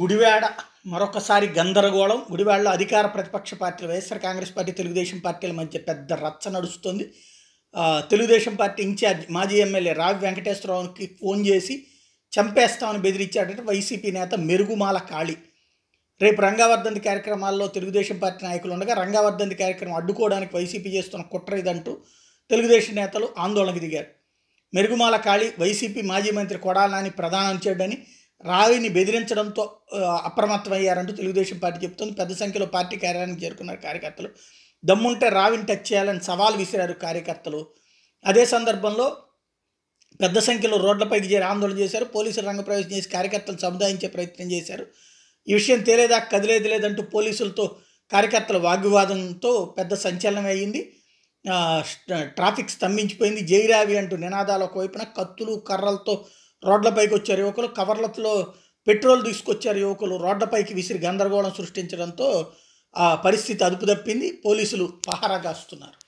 గుడివాడ మరొకసారి గందరగోళం గుడివాడలో అధికార ప్రతిపక్ష పార్టీలు వైఎస్ఆర్ కాంగ్రెస్ పార్టీ తెలుగుదేశం పార్టీల మధ్య పెద్ద రచ్చ నడుస్తుంది తెలుగుదేశం పార్టీ ఇన్ఛార్జ్ మాజీ ఎమ్మెల్యే రావి వెంకటేశ్వరరావుకి ఫోన్ చేసి చంపేస్తామని బెదిరించాడంటే వైసీపీ నేత మెరుగుమాల ఖాళీ రేపు రంగావర్ధంతి కార్యక్రమాల్లో తెలుగుదేశం పార్టీ నాయకులు ఉండగా రంగావర్ధంతి కార్యక్రమం అడ్డుకోవడానికి వైసీపీ చేస్తున్న కుట్ర ఇదంటూ తెలుగుదేశం నేతలు ఆందోళనకు దిగారు మెరుగుమాల ఖాళీ వైసీపీ మాజీ మంత్రి కొడాలని ప్రధానం చేయడని రావిని బెదిరించడంతో అప్రమత్తమయ్యారంటూ తెలుగుదేశం పార్టీ చెప్తుంది పెద్ద సంఖ్యలో పార్టీ కార్యాలయానికి చేరుకున్నారు కార్యకర్తలు దమ్ముంటే రావిని టచ్ చేయాలని సవాల్ విసిరారు కార్యకర్తలు అదే సందర్భంలో పెద్ద సంఖ్యలో రోడ్లపైకి చేరి ఆందోళన చేశారు పోలీసులు రంగప్రవేశం చేసి కార్యకర్తలు సముదాయించే ప్రయత్నం చేశారు ఈ విషయం తేలేదా కదిలేదు లేదంటూ పోలీసులతో కార్యకర్తల వాగ్వివాదంతో పెద్ద సంచలనం అయ్యింది ట్రాఫిక్ స్తంభించిపోయింది జైరావి అంటూ నినాదాలు ఒకవైపున కత్తులు కర్రలతో రోడ్లపైకి వచ్చారు యువకులు కవర్లతో పెట్రోల్ తీసుకొచ్చారు యువకులు రోడ్లపైకి విసిరి గందరగోళం సృష్టించడంతో ఆ పరిస్థితి అదుపు తప్పింది పోలీసులు పహారా కాస్తున్నారు